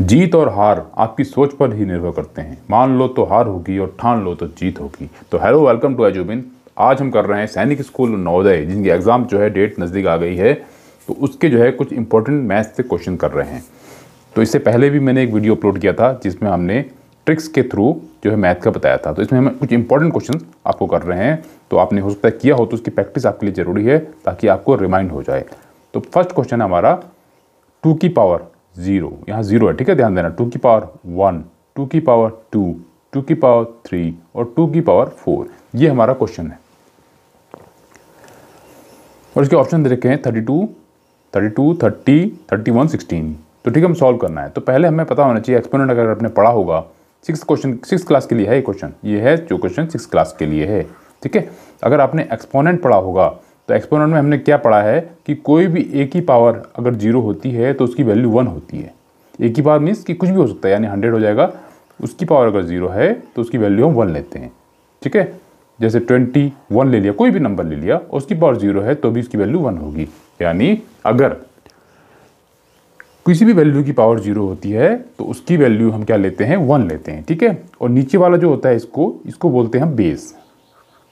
जीत और हार आपकी सोच पर ही निर्भर करते हैं मान लो तो हार होगी और ठान लो तो जीत होगी तो हेलो वेलकम टू एजुबिन आज हम कर रहे हैं सैनिक स्कूल नवोदय जिनकी एग्ज़ाम जो है डेट नज़दीक आ गई है तो उसके जो है कुछ इंपॉर्टेंट मैथ्स से क्वेश्चन कर रहे हैं तो इससे पहले भी मैंने एक वीडियो अपलोड किया था जिसमें हमने ट्रिक्स के थ्रू जो है मैथ का बताया था तो इसमें हम कुछ इंपॉर्टेंट क्वेश्चन आपको कर रहे हैं तो आपने हो सकता है किया हो तो उसकी प्रैक्टिस आपके लिए ज़रूरी है ताकि आपको रिमाइंड हो जाए तो फर्स्ट क्वेश्चन हमारा टू की पावर ज़ीरो यहाँ ज़ीरो है ठीक है ध्यान देना टू की पावर वन टू की पावर टू टू की पावर थ्री और टू की पावर फोर ये हमारा क्वेश्चन है और इसके ऑप्शन दे रखे हैं thirty two thirty two thirty thirty one sixteen तो ठीक है हम सॉल्व करना है तो पहले हमें पता होना चाहिए एक्सपोनेंट अगर आपने पढ़ा होगा सिक्स क्वेश्चन सिक्स क्लास के लिए है ये क्वेश्चन ये है जो क्वेश्चन सिक्स क्लास के लिए है ठीक है अगर आपने एक्सपोनेंट पढ़ा होगा तो एक्सपोनेंट में हमने क्या पढ़ा है कि कोई भी एक ही पावर अगर जीरो होती है तो उसकी वैल्यू वन होती है एक ही पावर मीन्स कि कुछ भी हो सकता है यानी हंड्रेड हो जाएगा उसकी पावर अगर जीरो है तो उसकी वैल्यू हम वन लेते हैं ठीक है जैसे ट्वेंटी वन ले लिया कोई भी नंबर ले लिया और उसकी पावर जीरो है तो भी उसकी वैल्यू वन होगी यानी अगर किसी भी वैल्यू की पावर जीरो होती है तो उसकी वैल्यू हम क्या लेते हैं वन लेते हैं ठीक है और नीचे वाला जो होता है इसको इसको बोलते हैं हम बेस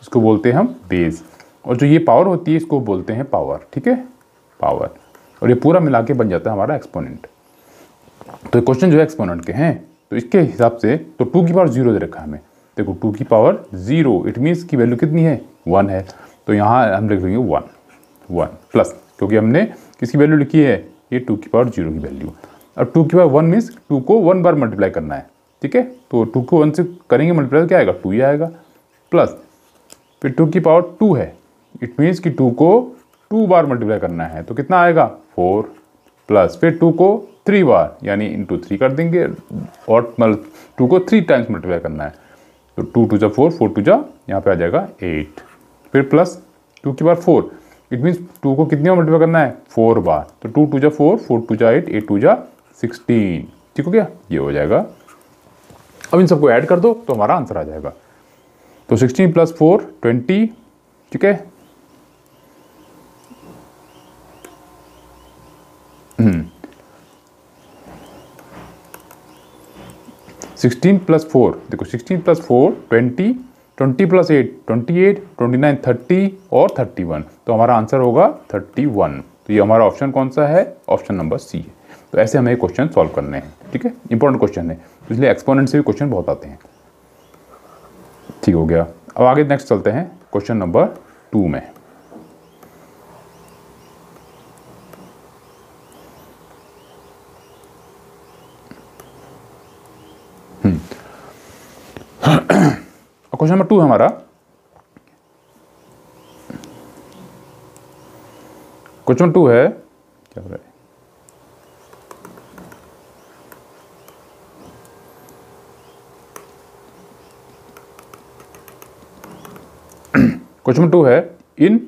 इसको बोलते हैं हम बेस और जो ये पावर होती है इसको बोलते हैं पावर ठीक है पावर और ये पूरा मिला के बन जाता है हमारा एक्सपोनेंट तो क्वेश्चन जो है एक्सपोनेंट के हैं तो इसके हिसाब से तो टू की पावर जीरो दे रखा है हमें देखो टू की पावर जीरो इट मीन्स की वैल्यू कितनी है वन है तो यहाँ हम लिख लेंगे वन वन प्लस क्योंकि हमने किसकी वैल्यू लिखी है ये टू की पावर जीरो की वैल्यू और टू की पावर वन मीन्स टू को वन बार मल्टीप्लाई करना है ठीक है तो टू को वन से करेंगे मल्टीप्लाई तो क्या आएगा टू ही आएगा प्लस फिर टू की पावर टू है इट मीन्स कि टू को टू बार मल्टीप्लाई करना है तो कितना आएगा फोर प्लस फिर टू को थ्री बार यानी इंटू थ्री कर देंगे और मतलब टू को थ्री टाइम्स मल्टीप्लाई करना है तो टू टू जा फोर फोर टू जा यहाँ पे आ जाएगा एट फिर प्लस टू की बार फोर इट मीन्स टू को कितने बार मल्टीप्लाई करना है फोर बार तो टू टू जा फोर फोर टू जा एट एट टू जा सिक्सटीन ठीक हो गया ये हो जाएगा अब इन सबको ऐड कर दो तो हमारा आंसर आ जाएगा तो सिक्सटीन प्लस फोर ट्वेंटी ठीक है सिक्सटीन प्लस फोर देखो sixteen plus four twenty twenty plus eight twenty eight twenty nine thirty और थर्टी वन तो हमारा आंसर होगा थर्टी वन तो ये हमारा ऑप्शन कौन सा है ऑप्शन नंबर सी है तो ऐसे हमें क्वेश्चन सॉल्व करने हैं ठीक है इंपॉर्टेंट क्वेश्चन है तो इसलिए एक्सपोनेंट से भी क्वेश्चन बहुत आते हैं ठीक हो गया अब आगे नेक्स्ट चलते हैं क्वेश्चन नंबर टू में क्वेश्चन नंबर टू हमारा क्वेश्चन टू है क्या हो रहा है क्वेश्चन टू है in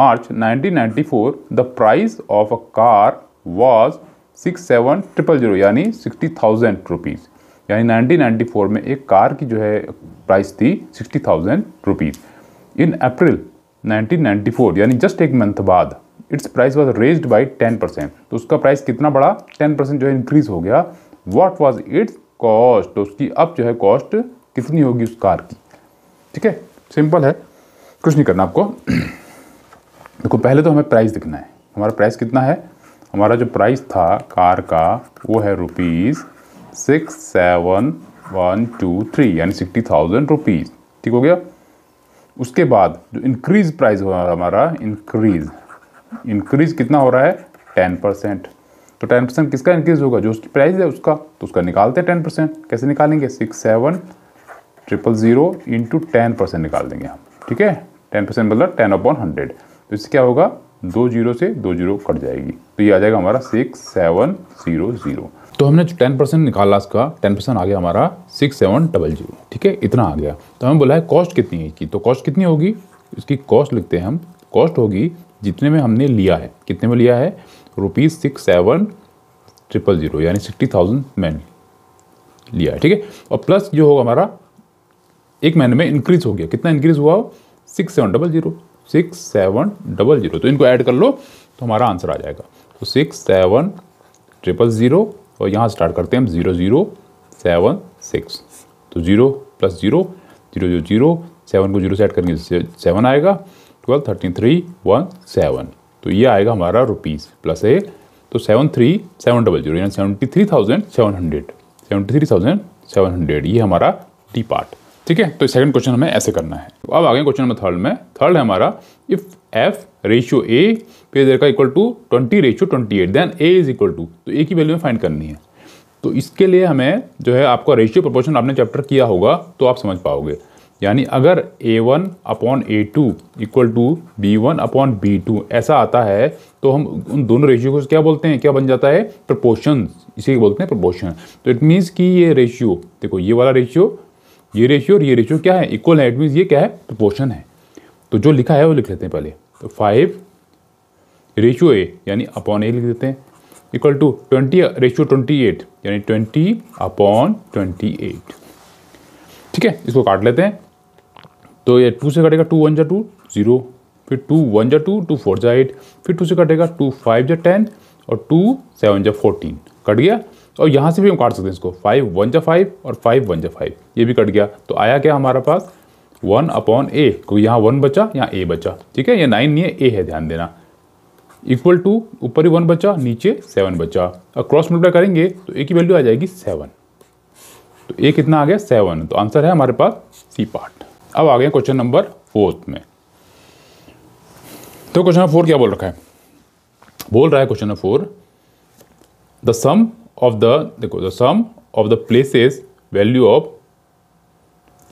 March 1994 the price of a car was six seven triple zero यानी सिक्सटी थाउजेंड रुपीज़ यानी 1994 में एक कार की जो है प्राइस थी sixty thousand rupees in April 1994 यानी जस्ट एक मंथ बाद its price was raised by ten percent तो उसका प्राइस कितना बड़ा टेन परसेंट जो है इंक्रीज़ हो गया वॉट वॉज इट्स कॉस्ट तो उसकी अब जो है कॉस्ट कितनी होगी उस कार की ठीक है सिंपल है कुछ नहीं करना आपको देखो पहले तो हमें प्राइस दिखना है हमारा प्राइस कितना है हमारा जो प्राइस था कार का वो है rupees six seven one two three यानी सिक्सटी थाउजेंड रुपीज़ ठीक हो गया उसके बाद जो इंक्रीज प्राइस हो रहा है हमारा इंक्रीज इंक्रीज कितना हो रहा है टेन परसेंट तो टेन परसेंट किसका इंक्रीज होगा जो उसकी प्राइस है उसका तो उसका निकालते हैं टेन परसेंट कैसे निकालेंगे six seven triple zero into ten percent निकाल देंगे हम ठीक है टेन परसेंट मतलब टेन अपॉन हंड्रेड तो इससे क्या होगा दो जीरो से दो जीरो कट जाएगी तो ये आ जाएगा हमारा सिक्स सेवन ज़ीरो ज़ीरो तो हमने टेन परसेंट निकाला इसका टेन परसेंट आ गया हमारा सिक्स सेवन डबल जीरो ठीक है इतना आ गया तो हमें बोला है कॉस्ट कितनी है इसकी तो कॉस्ट कितनी होगी इसकी कॉस्ट लिखते हैं हम कॉस्ट होगी जितने में हमने लिया है कितने में लिया है rupees six seven triple zero यानी सिक्सटी थाउजेंड मैन लिया है ठीक है और प्लस जो होगा हमारा एक महीने में इंक्रीज हो गया कितना इंक्रीज हुआ हो six seven double zero six seven double zero तो इनको ऐड कर लो तो हमारा आंसर आ जाएगा तो सिक्स सेवन ट्रिपल ज़ीरो और तो यहाँ स्टार्ट करते हैं हम ज़ीरो ज़ीरो सेवन सिक्स तो zero plus zero zero zero zero seven को जीरो सेट करेंगे सेवन आएगा twelve thirteen three one seven तो ये आएगा हमारा रुपीज़ प्लस ए तो seven three seven double zero यानी seventy three thousand seven hundred seventy three thousand seven hundred ये हमारा डी पार्ट ठीक है तो सेकंड क्वेश्चन हमें ऐसे करना है अब आगे क्वेश्चन नंबर थर्ड में थर्ड है हमारा इफ एफ रेशियो ए पे देर का equal to twenty ratio twenty eight then A is equal to तो ए की वैल्यू में फाइंड करनी है तो इसके लिए हमें जो है आपका रेशियो प्रपोर्शन आपने चैप्टर किया होगा तो आप समझ पाओगे यानी अगर A one upon A two equal to B one upon B two ऐसा आता है तो हम उन दोनों रेशियो को क्या बोलते हैं क्या बन जाता है प्रपोर्शन इसी बोलते हैं प्रपोर्शन तो इट मीन्स कि ये रेशियो देखो ये वाला रेशियो ये रेशियो और ये रेशियो क्या है इक्वल है ये क्या है प्रपोर्शन है तो जो लिखा है वो लिख लेते हैं पहले तो फाइव रेशियो ए यानी अपॉन ए लिख देते हैं equal to twenty ratio twenty eight यानी ट्वेंटी अपॉन ट्वेंटी एट ठीक है इसको काट लेते हैं तो ये टू से कटेगा टू वन जा टू ज़ीरो फिर टू वन जा टू टू फोर जा एट फिर टू से कटेगा टू फाइव जा टेन और टू सेवन जा फोर्टीन कट गया और यहाँ से भी हम काट सकते हैं इसको फाइव वन जा फाइव और फाइव वन जा फाइव ये भी कट गया तो आया क्या हमारे पास वन अपॉन ए क्योंकि यहाँ वन बचा यहाँ ए बचा ठीक है ये नाइन नहीं है ए है ध्यान देना इक्वल टू ऊपर ही वन बचा नीचे सेवन बचा और क्रॉस मल्टीप्लाई करेंगे तो ए की वैल्यू आ जाएगी सेवन तो ए कितना आ गया सेवन तो आंसर है हमारे पास सी पार्ट अब आ गए क्वेश्चन नंबर फोर्थ में तो क्वेश्चन नंबर फोर क्या बोल रखा है बोल रहा है question number four the sum of the देखो the sum of the places value of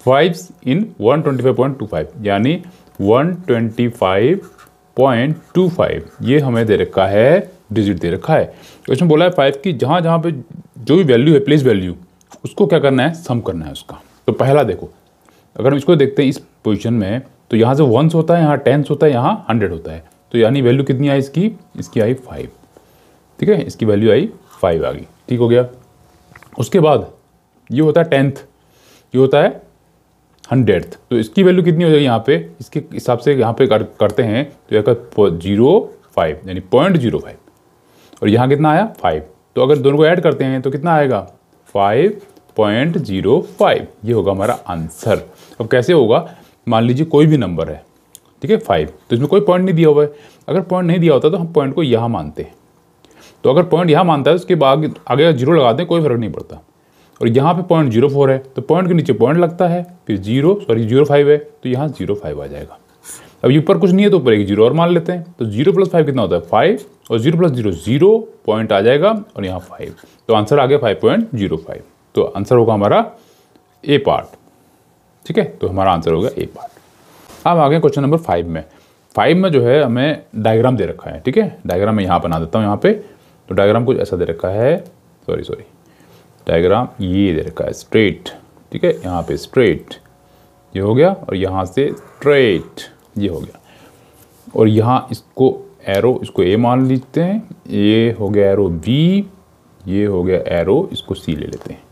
fives in 125.25 यानी 125.25 ये हमें दे रखा है डिजिट दे रखा है तो इसमें बोला है फाइव की जहाँ जहाँ पे जो भी वैल्यू है प्लेस वैल्यू उसको क्या करना है सम करना है उसका तो पहला देखो अगर हम इसको देखते हैं इस पोजिशन में तो यहाँ से वंस होता है यहाँ टेंस होता है यहाँ हंड्रेड होता है तो यानी वैल्यू कितनी आई इसकी इसकी आई फाइव ठीक है इसकी वैल्यू आई फाइव आ गई ठीक हो गया उसके बाद ये होता है टेंथ ये होता है हंड्रेड तो इसकी वैल्यू कितनी हो जाएगी यहाँ पे इसके हिसाब से यहाँ पे कर, करते हैं तो यह जीरो फाइव यानी पॉइंट जीरो फाइव और यहाँ कितना आया फाइव तो अगर दोनों को ऐड करते हैं तो कितना आएगा फाइव पॉइंट जीरो फाइव ये होगा हमारा आंसर अब कैसे होगा मान लीजिए कोई भी नंबर है ठीक है फाइव तो इसमें कोई पॉइंट नहीं दिया हुआ है अगर पॉइंट नहीं दिया होता तो हम पॉइंट को यहाँ मानते हैं तो अगर पॉइंट यहाँ मानता है उसके बाद आगे जीरो लगाते हैं कोई फर्क नहीं पड़ता और यहाँ पे पॉइंट जीरो फोर है तो पॉइंट के नीचे पॉइंट लगता है फिर जीरो सॉरी जीरो फाइव है तो यहाँ जीरो फाइव आ जाएगा अब ये ऊपर कुछ नहीं है तो ऊपर एक जीरो और मान लेते हैं तो जीरो प्लस फाइव कितना होता है फाइव और zero plus zero zero point आ जाएगा और यहाँ फाइव तो आंसर आ गया फाइव पॉइंट जीरो फाइव तो आंसर होगा हमारा ए पार्ट ठीक है तो हमारा आंसर होगा ए पार्ट अब आ गए क्वेश्चन नंबर फाइव में फाइव में जो है हमें डायग्राम दे रखा है ठीक है डायग्राम मैं यहाँ बना देता हूँ यहाँ पर तो डायग्राम कुछ ऐसा दे रखा है सॉरी सॉरी डायग्राम ये दे रखा है स्ट्रेट ठीक है यहाँ पे स्ट्रेट ये हो गया और यहाँ से स्ट्रेट ये हो गया और यहाँ इसको एरो इसको ए मान लेते हैं ये हो गया एरो बी ये हो गया एरो इसको सी ले लेते हैं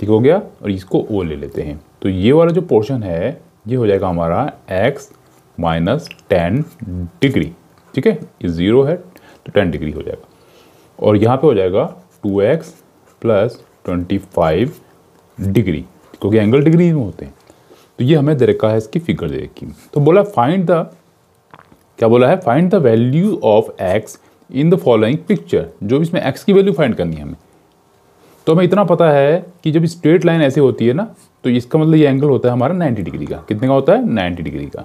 ठीक हो गया और इसको ओ ले लेते हैं तो ये वाला जो पोर्शन है ये हो जाएगा हमारा एक्स माइनस टेन डिग्री ठीक है ये ज़ीरो है तो टेन डिग्री हो जाएगा और यहाँ पे हो जाएगा two X plus twenty five degree क्योंकि एंगल डिग्री में होते हैं तो ये हमें दे रखा है इसकी फिगर दे रखी तो बोला फाइंड द क्या बोला है find the value of X in the following picture जो इसमें एक्स की वैल्यू फाइंड करनी है हमें तो हमें इतना पता है कि जब स्ट्रेट लाइन ऐसे होती है ना तो इसका मतलब ये एंगल होता है हमारा 90 डिग्री का कितने का होता है 90 डिग्री का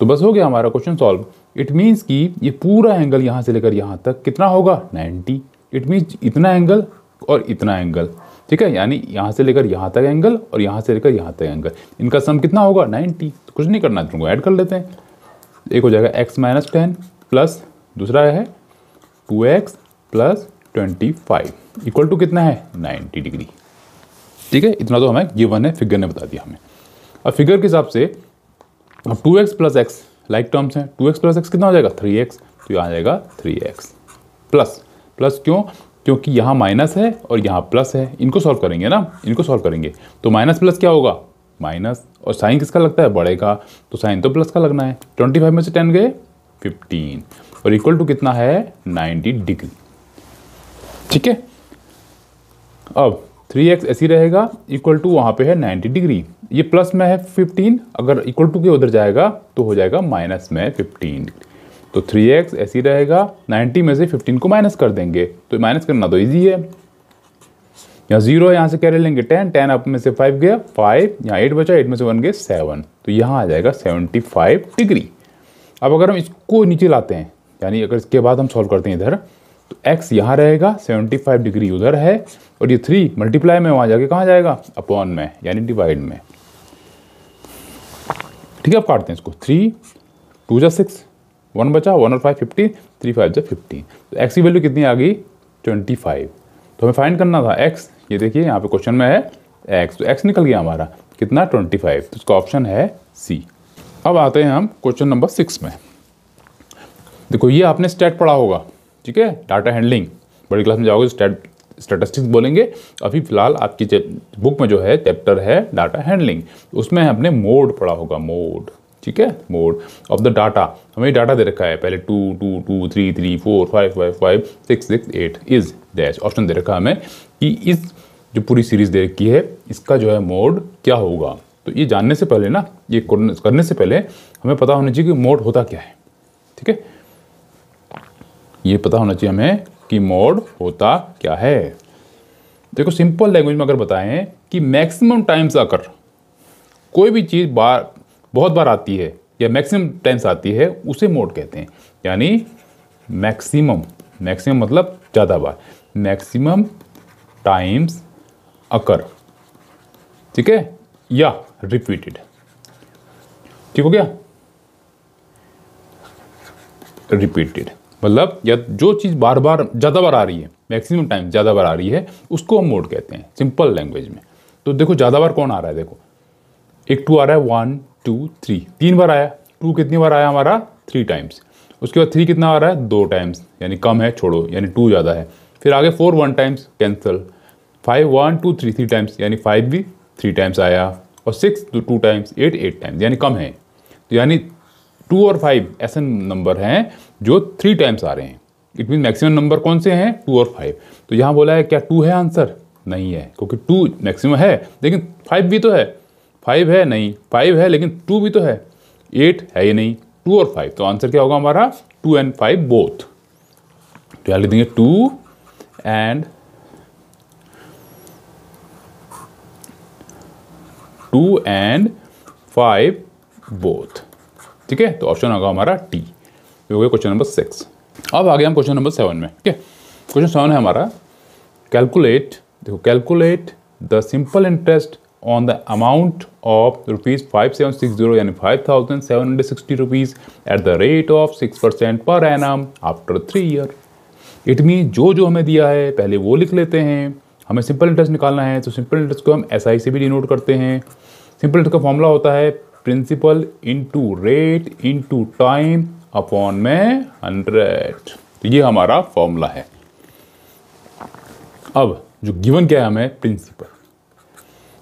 तो बस हो गया हमारा क्वेश्चन सॉल्व इट मीन्स कि ये पूरा एंगल यहाँ से लेकर यहाँ तक कितना होगा 90 इट मीन्स इतना एंगल और इतना एंगल ठीक है यानी यहाँ से लेकर यहाँ तक एंगल और यहाँ से लेकर यहाँ तक एंगल इनका सम कितना होगा 90 तो कुछ नहीं करना तुमको ऐड कर लेते हैं एक हो जाएगा x माइनस टेन प्लस दूसरा है two X plus twenty five equal to कितना है नाइन्टी डिग्री ठीक है इतना तो हमें गिवन है फिगर ने बता दिया हमें अब फिगर के हिसाब से अब two X plus X like terms हैं टू एक्स प्लस एक्स कितना हो जाएगा थ्री एक्स तो यहाँ आ जाएगा थ्री एक्स प्लस प्लस क्यों क्योंकि यहाँ माइनस है और यहाँ प्लस है इनको सॉल्व करेंगे ना इनको सॉल्व करेंगे तो माइनस प्लस क्या होगा माइनस और साइन किसका लगता है बड़े का तो साइन तो प्लस का लगना है ट्वेंटी फाइव में से टेन गए फिफ्टीन और इक्वल टू कितना है नाइन्टी डिग्री ठीक है अब थ्री एक्स ऐसी रहेगा इक्वल टू वहाँ पे है नाइन्टी डिग्री ये प्लस में है फिफ्टीन अगर इक्वल टू के उधर जाएगा तो हो जाएगा माइनस में फिफ्टीन तो थ्री एक्स ऐसी रहेगा नाइन्टी में से फिफ्टीन को माइनस कर देंगे तो माइनस करना तो ईजी है यहाँ जीरो यहाँ से कैरे लेंगे टेन टेन आप में से फाइव गया फाइव यहाँ एट बचा एट में से वन गए सेवन तो यहाँ आ जाएगा सेवेंटी फाइव डिग्री अब अगर हम इसको नीचे लाते हैं यानी अगर इसके बाद हम सॉल्व करते हैं इधर तो x यहाँ रहेगा 75 डिग्री उधर है और ये थ्री मल्टीप्लाई में वहाँ जाके कहाँ जाएगा अपॉन में यानी डिवाइड में ठीक है आप काटते हैं इसको थ्री टू जा सिक्स वन बचा वन और फाइव फिफ्टीन थ्री फाइव जा फिफ्टीन तो एक्स की वैल्यू कितनी आ गई ट्वेंटी फाइव तो हमें फाइंड करना था एक्स ये देखिए यहाँ पे क्वेश्चन में है एक्स तो एक्स निकल गया हमारा कितना ट्वेंटी फाइव तो इसका ऑप्शन है सी अब आते हैं हम क्वेश्चन नंबर सिक्स में देखो ये आपने स्टेट पढ़ा होगा ठीक है डाटा हैंडलिंग बड़ी क्लास में जाओगे स्टेट तो स्टेटिस्टिक्स बोलेंगे अभी फिलहाल आपकी बुक में जो है चैप्टर है डाटा हैंडलिंग उसमें हमने मोड पढ़ा होगा मोड ठीक है मोड ऑफ द डाटा हमें डाटा दे रखा है पहले two two two three three four five five five six six eight is dash option दे रखा है हमें कि इस जो पूरी सीरीज दे रखी है इसका जो है मोड क्या होगा तो ये जानने से पहले ना ये करने से पहले हमें पता होना चाहिए कि मोड होता क्या है ठीक है ये पता होना चाहिए हमें कि मोड होता क्या है देखो सिंपल लैंग्वेज में अगर बताएं कि मैक्सिमम टाइम्स आकर कोई भी चीज़ बार बहुत बार आती है या मैक्सिमम टाइम्स आती है उसे मोड कहते हैं यानी मैक्सिमम मैक्सिमम मतलब ज़्यादा बार मैक्सिमम टाइम्स अकर ठीक है या रिपीटेड ठीक हो गया रिपीटेड मतलब या जो चीज़ बार बार ज़्यादा बार आ रही है मैक्सिमम टाइम ज़्यादा बार आ रही है उसको हम मोड कहते हैं सिंपल लैंग्वेज में तो देखो ज़्यादा बार कौन आ रहा है देखो एक टू आ रहा है वन टू थ्री तीन बार आया टू कितनी बार आया हमारा थ्री टाइम्स उसके बाद थ्री कितना आ रहा है दो टाइम्स यानी कम है छोड़ो यानी टू ज़्यादा है फिर आगे four one times cancel five one two three three times यानी फाइव भी थ्री टाइम्स आया और six two times eight eight times यानी कम है तो यानी टू और फाइव ऐसे नंबर हैं जो थ्री टाइम्स आ रहे हैं इट मीन मैक्सिमम नंबर कौन से हैं टू और फाइव तो यहाँ बोला है क्या टू है आंसर नहीं है क्योंकि टू मैक्सिमम है लेकिन फाइव भी तो है फाइव है नहीं फाइव है लेकिन टू भी तो है एट है ही नहीं टू और फाइव तो आंसर क्या होगा हमारा टू एंड फाइव बोथ तो यहाँ लिख देंगे two and two and five both ठीक है तो ऑप्शन होगा हमारा टी हो गया क्वेश्चन नंबर सिक्स अब आ गए हम क्वेश्चन नंबर सेवन में ठीक है क्वेश्चन सेवन है हमारा कैलकुलेट देखो calculate the simple interest on the amount of rupees five seven six zero यानी five thousand seven hundred sixty rupees at the rate of six percent per annum after three year it mean जो जो हमें दिया है पहले वो लिख लेते हैं हमें सिंपल इंटरेस्ट निकालना है तो सिंपल इंटरेस्ट को हम एस आई से भी डिनोट करते हैं सिंपल इंटरेस्ट का फॉर्मूला होता है principal into rate into time upon में हंड्रेड तो ये हमारा फॉर्मूला है अब जो गिवन क्या है हमें प्रिंसिपल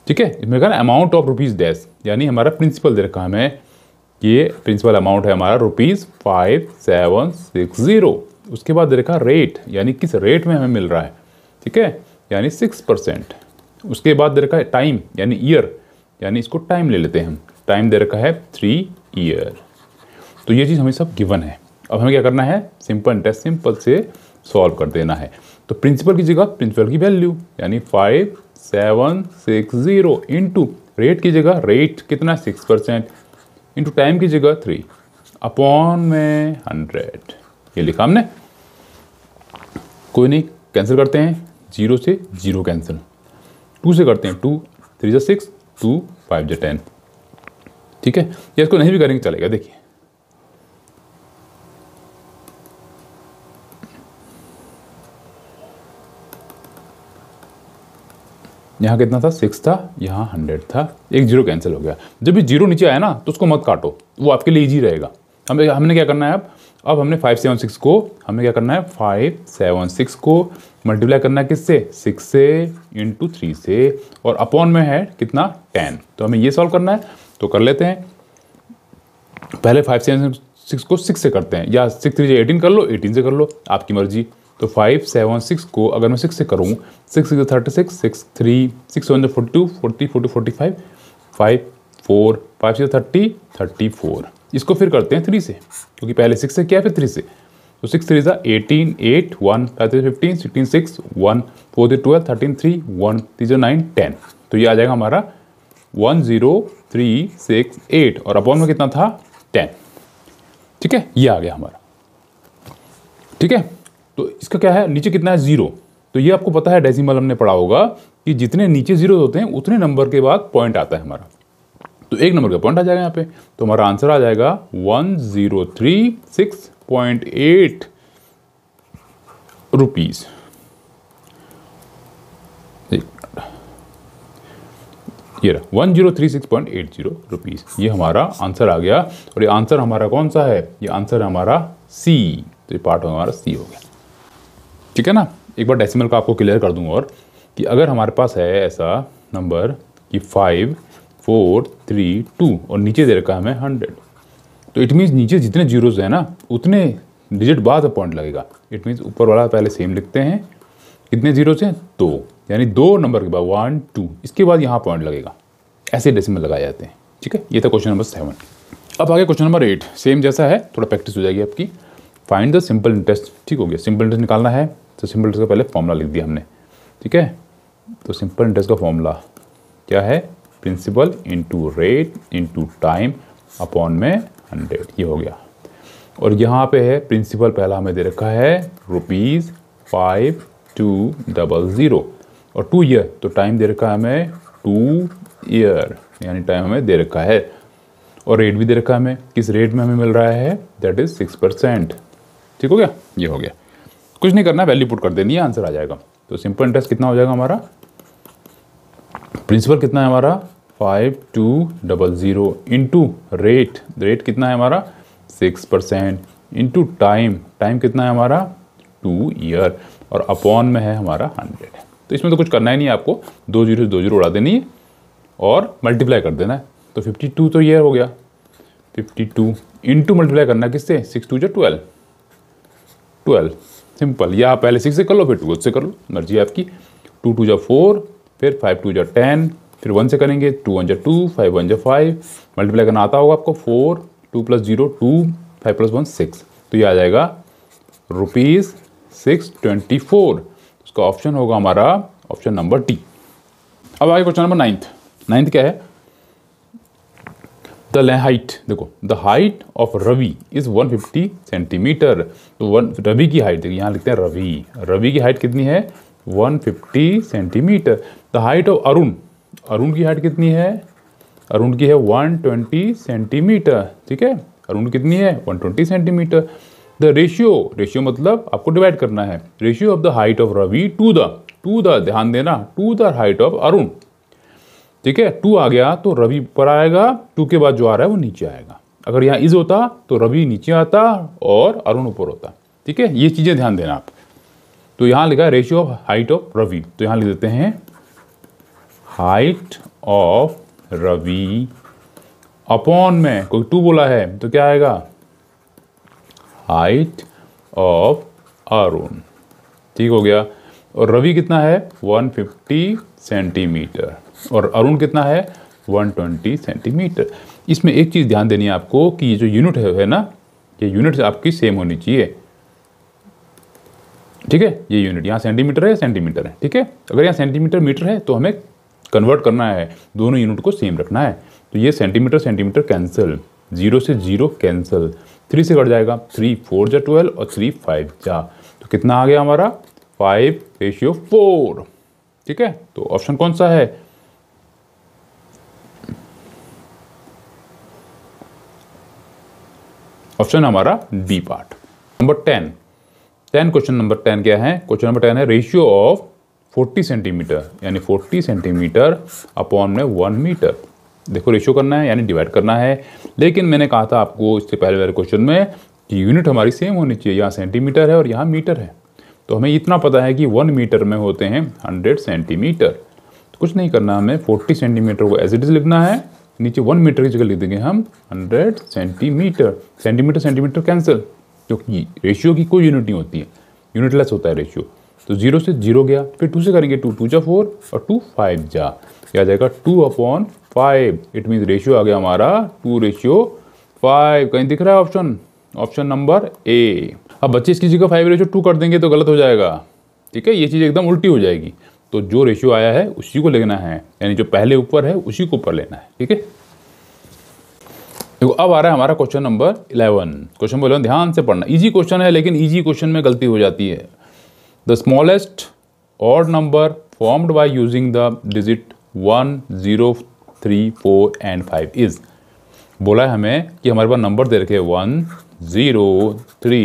ठीक है इसमें कहा अमाउंट ऑफ रुपीज़ डैश यानी हमारा प्रिंसिपल दे रखा हमें ये प्रिंसिपल अमाउंट है हमारा rupees five seven six zero उसके बाद दे रखा रेट यानी किस रेट में हमें मिल रहा है ठीक है यानी सिक्स परसेंट उसके बाद दे रखा है टाइम यानी ईयर यानी इसको टाइम ले लेते हैं हम टाइम दे रखा है थ्री ईयर तो ये चीज़ हमें सब गिवन है अब हमें क्या करना है सिंपल टेस्ट सिंपल से सॉल्व कर देना है तो प्रिंसिपल की जगह प्रिंसिपल की वैल्यू यानी five seven six zero into rate की जगह रेट कितना सिक्स परसेंट इंटू टाइम की जगह थ्री अपॉन में हंड्रेड ये लिखा हमने कोई नहीं कैंसिल करते हैं जीरो से जीरो कैंसिल टू से करते हैं टू थ्री जो सिक्स टू फाइव जो टेन ठीक है या इसको नहीं भी करेंगे चलेगा देखिए यहाँ कितना था सिक्स था यहाँ हंड्रेड था एक जीरो कैंसिल हो गया जब भी जीरो नीचे आया ना तो उसको मत काटो वो आपके लिए ईजी रहेगा हमें हमने क्या करना है अब अब हमने फाइव सेवन सिक्स को हमें क्या करना है फाइव सेवन सिक्स को मल्टीप्लाई करना है किससे सिक्स से इंटू थ्री से और अपॉन में है कितना टेन तो हमें ये सॉल्व करना है तो कर लेते हैं पहले फाइव सेवन सिक्स को सिक्स से करते हैं या सिक्स थ्री एटीन कर लो एटीन से कर लो आपकी मर्जी तो फाइव सेवन सिक्स को अगर मैं सिक्स से करूँ six six thirty six six three six one forty two forty forty forty five five four five से थर्टी थर्टी फोर इसको फिर करते हैं थ्री से क्योंकि पहले सिक्स से क्या फिर थ्री से तो सिक्स थ्री ज़ा eighteen eight one five three fifteen sixteen six one four three twelve thirteen three one three जो नाइन टेन तो ये आ जाएगा हमारा one zero three six eight और अपॉन में कितना था टेन ठीक है ये आ गया हमारा ठीक है तो इसका क्या है नीचे कितना है ज़ीरो तो ये आपको पता है डेसिमल हमने पढ़ा होगा कि जितने नीचे ज़ीरो होते हैं उतने नंबर के बाद पॉइंट आता है हमारा तो एक नंबर का पॉइंट आ जाएगा यहाँ पे तो हमारा आंसर आ जाएगा one zero three six point eight rupees ये रहा one zero three six point eight zero rupees ये हमारा आंसर आ गया और ये आंसर हमारा कौन सा है ये आंसर हमारा सी तो ये पार्ट हमारा सी हो गया ठीक है ना एक बार डेसिमल का आपको क्लियर कर दूँ और कि अगर हमारे पास है ऐसा नंबर कि फाइव फोर थ्री टू और नीचे दे रखा है हमें हंड्रेड तो इट मीन्स नीचे जितने जीरोज हैं ना उतने डिजिट बाद पॉइंट लगेगा इट मीन्स ऊपर वाला पहले सेम लिखते हैं कितने जीरोज हैं दो यानी दो नंबर के बाद वन टू इसके बाद यहाँ पॉइंट लगेगा ऐसे डेसिमल लगाए जाते हैं ठीक है ये था क्वेश्चन नंबर सेवन अब आगे क्वेश्चन नंबर एट सेम जैसा है थोड़ा प्रैक्टिस हो जाएगी आपकी फाइंड द सिंपल इंटरेस्ट ठीक हो गया सिंपल इंटरेस्ट निकालना है तो सिंपल इंटरेस्ट का पहले फॉर्मूला लिख दिया हमने ठीक है तो सिंपल इंटरेस्ट का फॉर्मूला क्या है principal into rate into time upon में हंड्रेड ये हो गया और यहाँ पे है प्रिंसिपल पहला हमें दे रखा है rupees five two double zero और टू ईयर तो टाइम दे रखा है हमें टू ईयर यानी टाइम हमें दे रखा है और रेट भी दे रखा है हमें किस रेट में हमें मिल रहा है दैट इज़ सिक्स परसेंट ठीक हो गया ये हो गया कुछ नहीं करना वैल्यू पुट कर देनी है आंसर आ जाएगा तो सिंपल इंटरेस्ट कितना हो जाएगा हमारा प्रिंसिपल कितना है हमारा five two double zero into rate rate कितना है हमारा six percent into time time कितना है हमारा टू ईयर और अपॉन में है हमारा हंड्रेड तो इसमें तो कुछ करना ही नहीं है आपको दो जीरो से दो जीरो उड़ा देनी है और मल्टीप्लाई कर देना है तो फिफ्टी टू तो ये हो गया फिफ्टी टू इंटू मल्टीप्लाई करना किससे सिक्स टू जो ट्वेल्व ट्वेल्व सिंपल या आप पहले सिक्स से कर लो फिर टू से कर लो मर्जी आपकी टू टू जो फोर फिर फाइव टू जो टेन फिर वन से करेंगे टू वन जो टू फाइव वन जो फाइव मल्टीप्लाई करना आता होगा आपको four two plus zero two five plus one six तो ये आ जाएगा रुपीज़ सिक्स ट्वेंटी फोर उसका ऑप्शन होगा हमारा ऑप्शन नंबर टी अब आगे क्वेश्चन नंबर नाइन्थ नाइन्थ क्या है द हाइट देखो the height of Ravi is 150 centimetre तो वन रवि की हाइट देखिए यहाँ लिखते हैं रवि रवि की हाइट कितनी है 150 centimetre the height of Arun Arun की हाइट कितनी है अरुण की है 120 सेंटीमीटर ठीक है अरुण कितनी है 120 सेंटीमीटर द रेशियो रेशियो मतलब आपको डिवाइड करना है ratio of the height of Ravi to the to the ध्यान देना to the height of Arun ठीक है टू आ गया तो रवि ऊपर आएगा टू के बाद जो आ रहा है वो नीचे आएगा अगर यहाँ इज होता तो रवि नीचे आता और अरुण ऊपर होता ठीक है ये चीज़ें ध्यान देना आप तो यहाँ लिखा है ratio of height of Ravi तो यहाँ लिख देते हैं हाइट ऑफ रवि अपॉन में कोई टू बोला है तो क्या आएगा हाइट ऑफ अरुण ठीक हो गया और रवि कितना है 150 सेंटीमीटर और अरुण कितना है 120 सेंटीमीटर इसमें एक चीज़ ध्यान देनी है आपको कि ये जो यूनिट है, है ना ये यूनिट आपकी सेम होनी चाहिए ठीक है ये यूनिट यहाँ सेंटीमीटर है सेंटीमीटर है ठीक है अगर यहाँ सेंटीमीटर मीटर है तो हमें कन्वर्ट करना है दोनों यूनिट को सेम रखना है तो ये सेंटीमीटर सेंटीमीटर कैंसिल जीरो से जीरो कैंसिल थ्री से कट जाएगा थ्री फोर जा ट्वेल्व और थ्री फाइव जा तो कितना आ गया हमारा फाइव रेशियो फोर ठीक है तो ऑप्शन कौन सा है ऑप्शन हमारा B part number ten ten question number ten क्या है क्वेश्चन नंबर टेन है रेशियो ऑफ 40 सेंटीमीटर यानी 40 सेंटीमीटर अपॉन में वन मीटर देखो रेशियो करना है यानी डिवाइड करना है लेकिन मैंने कहा था आपको इससे पहले वाले क्वेश्चन में कि यूनिट हमारी सेम होनी चाहिए यहाँ सेंटीमीटर है और यहाँ मीटर है तो हमें इतना पता है कि वन मीटर में होते हैं हंड्रेड सेंटीमीटर तो कुछ नहीं करना हमें फोर्टी सेंटीमीटर को एज इट इज़ लिखना है नीचे वन मीटर की जगह लिख देंगे हम hundred centimetre centimetre centimetre cancel क्योंकि रेशियो की कोई यूनिट नहीं होती है यूनिटलेस होता है रेशियो तो जीरो से जीरो गया फिर टू से करेंगे टू टू जा फोर और टू फाइव जा क्या जाएगा two upon five it means ratio आ गया हमारा टू रेशियो फाइव कहीं दिख रहा है ऑप्शन ऑप्शन नंबर ए अब बच्चे इसकी जगह फाइव रेशियो टू कर देंगे तो गलत हो जाएगा ठीक है ये चीज़ एकदम उल्टी हो जाएगी तो जो रेशियो आया है उसी को लेना है यानी जो पहले ऊपर है उसी को ऊपर लेना है ठीक है देखो अब आ रहा है हमारा question number eleven question number eleven ध्यान से पढ़ना इजी क्वेश्चन है लेकिन इजी क्वेश्चन में गलती हो जाती है the smallest odd number formed by using the digit one zero three four and five is बोला है हमें कि हमारे पास नंबर दे रखे one zero three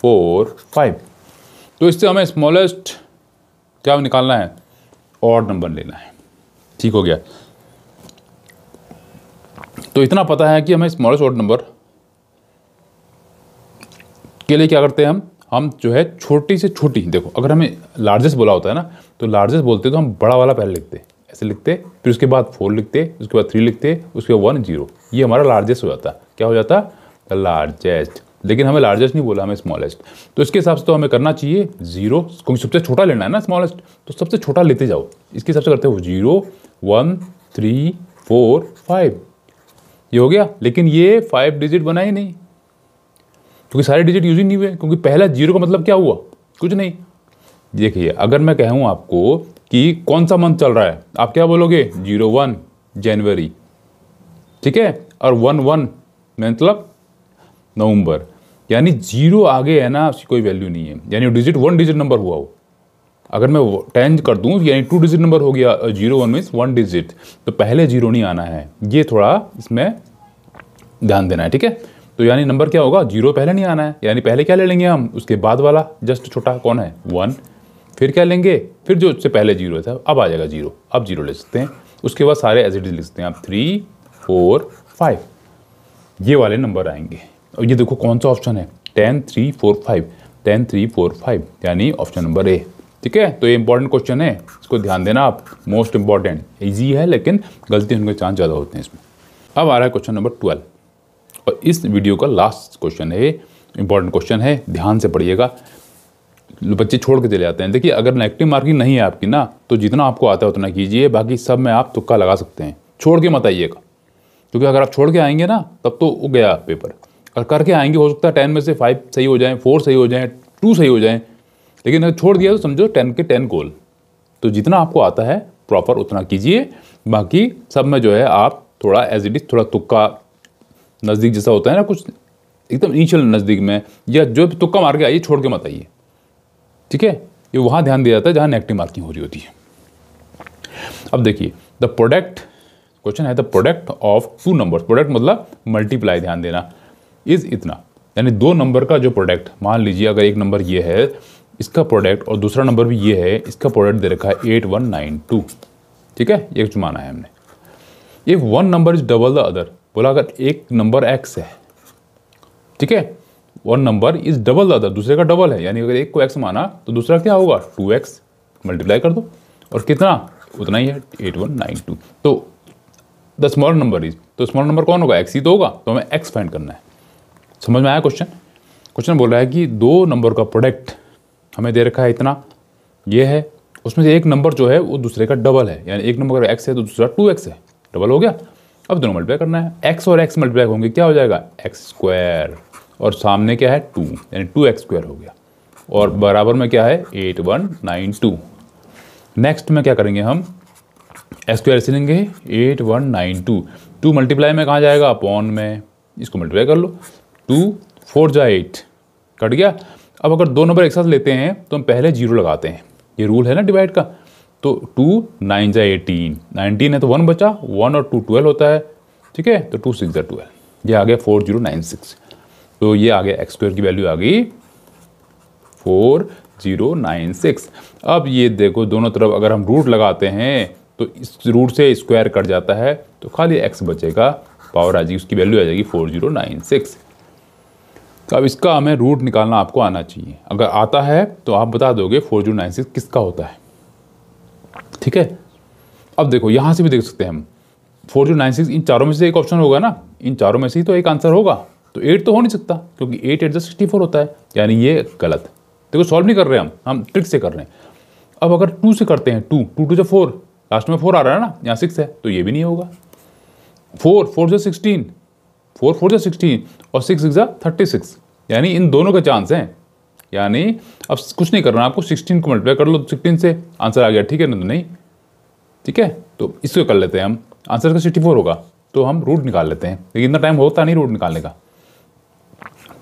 four five तो इससे हमें स्मॉलेस्ट क्या निकालना है ऑड नंबर लेना है ठीक हो गया तो इतना पता है कि हमें स्मॉलेस्ट ऑड नंबर के लिए क्या करते हैं हम हम जो है छोटी से छोटी देखो अगर हमें लार्जेस्ट बोला होता है ना तो लार्जेस्ट बोलते तो हम बड़ा वाला पहले लिखते ऐसे लिखते फिर उसके बाद फोर लिखते उसके बाद थ्री लिखते उसके बाद वन जीरो ये हमारा लार्जेस्ट हो जाता क्या हो जाता लार्जेस्ट लेकिन हमें लार्जेस्ट नहीं बोला हमें स्मॉलेस्ट तो इसके हिसाब से तो हमें करना चाहिए जीरो क्योंकि सबसे छोटा लेना है ना स्मॉलेस्ट तो सबसे छोटा लेते जाओ इसके हिसाब से करते हो zero one three four five ये हो गया लेकिन ये फाइव डिजिट बना ही नहीं क्योंकि सारे डिजिट यूज ही नहीं हुए क्योंकि पहला जीरो का मतलब क्या हुआ कुछ नहीं देखिए अगर मैं कहूँ आपको कि कौन सा मंथ चल रहा है आप क्या बोलोगे जीरो वन जनवरी ठीक है और वन वन मतलब नवंबर यानी जीरो आगे है ना उसकी कोई वैल्यू नहीं है यानी डिजिट वन डिजिट नंबर हुआ हो अगर मैं टेन कर दूँ यानी टू डिजिट नंबर हो गया zero one means one digit तो पहले जीरो नहीं आना है ये थोड़ा इसमें ध्यान देना है ठीक है तो यानी नंबर क्या होगा जीरो पहले नहीं आना है यानी पहले क्या ले लेंगे हम उसके बाद वाला जस्ट छोटा कौन है वन फिर क्या लेंगे फिर जो उससे पहले जीरो था अब आ जाएगा जीरो अब जीरो ले सकते हैं उसके बाद सारे एज इट इज लिख सकते हैं आप थ्री फोर फाइव ये वाले नंबर आएंगे और ये देखो कौन सा ऑप्शन है ten three four five ten three four five यानी ऑप्शन नंबर ए ठीक है तो ये इंपॉर्टेंट क्वेश्चन है इसको ध्यान देना आप मोस्ट इंपॉर्टेंट ईजी है लेकिन गलती होने के चांस ज़्यादा होते हैं इसमें अब आ रहा है क्वेश्चन नंबर ट्वेल्व और इस वीडियो का लास्ट क्वेश्चन है इंपॉर्टेंट क्वेश्चन है ध्यान से पढ़िएगा बच्चे छोड़ के चले जाते हैं देखिए अगर नेगेटिव मार्किंग नहीं है आपकी ना तो जितना आपको आता है उतना कीजिए बाकी सब में आप तुक्का लगा सकते हैं छोड़ के मत आइएगा क्योंकि अगर आप छोड़ के आएंगे ना तब तो उग गया पेपर और करके आएंगे हो सकता है टेन में से फाइव सही हो जाएँ फोर सही हो जाएँ टू सही हो जाएँ लेकिन अगर छोड़ दिया तो समझो टेन के टेन गोल तो जितना आपको आता है प्रॉपर उतना कीजिए बाकी सब में जो है आप थोड़ा एज इट इज़ थोड़ा तुक्का नज़दीक जैसा होता है ना कुछ एकदम इनिशियल नज़दीक में या जो भी तुक्का मार के आइए छोड़ के मत आइए ठीक है ये वहाँ ध्यान दिया जाता है जहाँ नेगेटिव मार्किंग हो रही होती है अब देखिए द प्रोडक्ट क्वेश्चन है the product of two numbers product मतलब मल्टीप्लाई ध्यान देना इज़ इतना यानी दो नंबर का जो प्रोडक्ट मान लीजिए अगर एक नंबर ये है इसका प्रोडक्ट और दूसरा नंबर भी ये है इसका प्रोडक्ट दे रखा है एट वन नाइन टू ठीक है ये कुछ माना है हमने if one number is double the other बोला अगर एक नंबर एक्स है ठीक है one number is double the other दूसरे का डबल है यानी अगर एक को एक्स माना तो दूसरा क्या होगा टू एक्स मल्टीप्लाई कर दो और कितना उतना ही है एट वन नाइन टू तो द स्मॉल नंबर इज तो स्मॉल नंबर कौन होगा एक्स ही तो होगा तो हमें एक्स फाइंड करना है समझ में आया क्वेश्चन क्वेश्चन बोल रहा है कि दो नंबर का प्रोडक्ट हमें दे रखा है इतना ये है उसमें से एक नंबर जो है वो दूसरे का डबल है यानी एक नंबर अगर एक्स है तो दूसरा टू एक्स है डबल हो गया अब दोनों मल्टीप्लाई करना है एक्स और एक्स मल्टीप्लाई होंगे क्या हो जाएगा एक्स स्क्वायर और सामने क्या है टू यानी टू एक्स स्क्वायर हो गया और बराबर में क्या है eight one nine two next में क्या करेंगे हम स्क्वायर से लेंगे eight one nine two two multiply में कहाँ जाएगा अपॉन में इसको मल्टीप्लाई कर लो टू फोर जा एट कट गया अब अगर दो नंबर एक साथ लेते हैं तो हम पहले जीरो लगाते हैं ये रूल है ना डिवाइड का तो टू नाइन जा एटीन नाइनटीन है तो वन बचा वन और टू ट्वेल्व होता है ठीक है तो टू सिक्स जा ट्वेल्व ये आ गया फोर जीरो नाइन सिक्स तो ये आ गया एक्स स्क्वायर की वैल्यू आ गई फोर जीरो नाइन सिक्स अब ये देखो दोनों तरफ अगर हम रूट लगाते हैं तो इस रूट से स्क्वायर कट जाता है तो खाली एक्स बचेगा पावर आ जाएगी उसकी वैल्यू आ जाएगी फोर जीरो नाइन सिक्स तो अब इसका हमें रूट निकालना आपको आना चाहिए अगर आता है तो आप बता दोगे फोर जीरो नाइन सिक्स किसका होता है ठीक है अब देखो यहाँ से भी देख सकते हैं हम फोर जीरो नाइन सिक्स इन चारों में से एक ऑप्शन होगा ना इन चारों में से ही तो एक आंसर होगा तो एट तो हो नहीं सकता क्योंकि eight eight just sixty four होता है यानी ये गलत देखो सॉल्व नहीं कर रहे हम हम ट्रिक से कर रहे हैं अब अगर टू से करते हैं टू टू टू जो फोर लास्ट में फोर आ रहा है ना यहाँ सिक्स है तो ये भी नहीं होगा फोर फोर जो सिक्सटीन फोर फोर जो सिक्सटीन और सिक्स सिक्स थर्टी सिक्स यानी इन दोनों का चांस है यानी अब कुछ नहीं करना आपको सिक्सटीन को मल्टीप्लाई कर लो सिक्सटीन से आंसर आ गया ठीक है ना तो नहीं ठीक है तो इसको कर लेते हैं हम आंसर का सिक्सटी फोर होगा तो हम रूट निकाल लेते हैं लेकिन इतना टाइम होता नहीं रूट निकालने का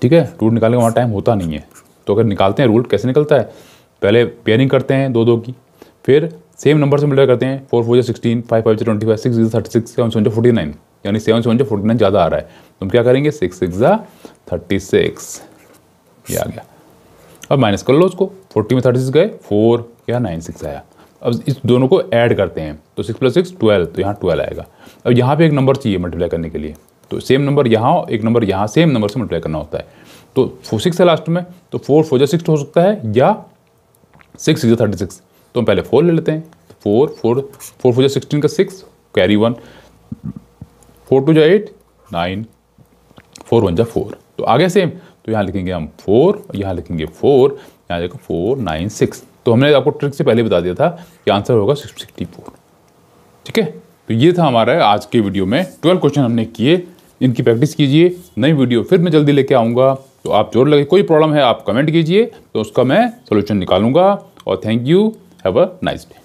ठीक है रूट निकालने का वहाँ टाइम होता नहीं है तो अगर निकालते हैं रूट कैसे निकलता है पहले पेयरिंग करते हैं दो दो की फिर सेम नंबर से मल्टीप्लाई करते हैं फोर फोर जो सिक्सटीन फाइव फाइव जो ट्वेंटी फाइव सिक्स जो थर्टी सिक्स सेवन सेवन जो फोर्टी नाइन यानी सेवन सेवन जो फोर्टी नाइन ज़्यादा आ रहा है तो हम क्या करेंगे सिक्स सिक्स ज़ा थर्टी सिक्स ये आ गया अब माइनस कर लो उसको फोर्टी में थर्टी सिक्स गए फोर या नाइन सिक्स आया अब इस दोनों को ऐड करते हैं तो सिक्स प्लस सिक्स ट्वेल्व तो यहाँ ट्वेल्व आएगा अब यहाँ पे एक नंबर चाहिए मल्टीप्लाई करने के लिए तो सेम नंबर यहाँ एक नंबर यहाँ सेम नंबर से मल्टीप्लाई करना होता है तो फोर सिक्स है लास्ट में तो फोर फोर जो सिक्स हो सकता है या सिक्स सिक्स थर्टी सिक्स तो हम पहले फोर ले लेते हैं फोर फोर फोर फोर जो सिक्सटीन का six carry one four two जो एट नाइन फोर वन जा फोर तो आगे सेम तो यहाँ लिखेंगे हम फोर यहाँ लिखेंगे फोर यहाँ देखो फोर नाइन सिक्स तो हमने आपको ट्रिक से पहले बता दिया था कि आंसर होगा सिक्सटी फोर ठीक है तो ये था हमारा आज के वीडियो में ट्वेल्व क्वेश्चन हमने किए इनकी प्रैक्टिस कीजिए नई वीडियो फिर मैं जल्दी लेके आऊँगा तो आप जोर लगे कोई प्रॉब्लम है आप कमेंट कीजिए तो उसका मैं सोल्यूशन निकालूंगा और thank you have a nice day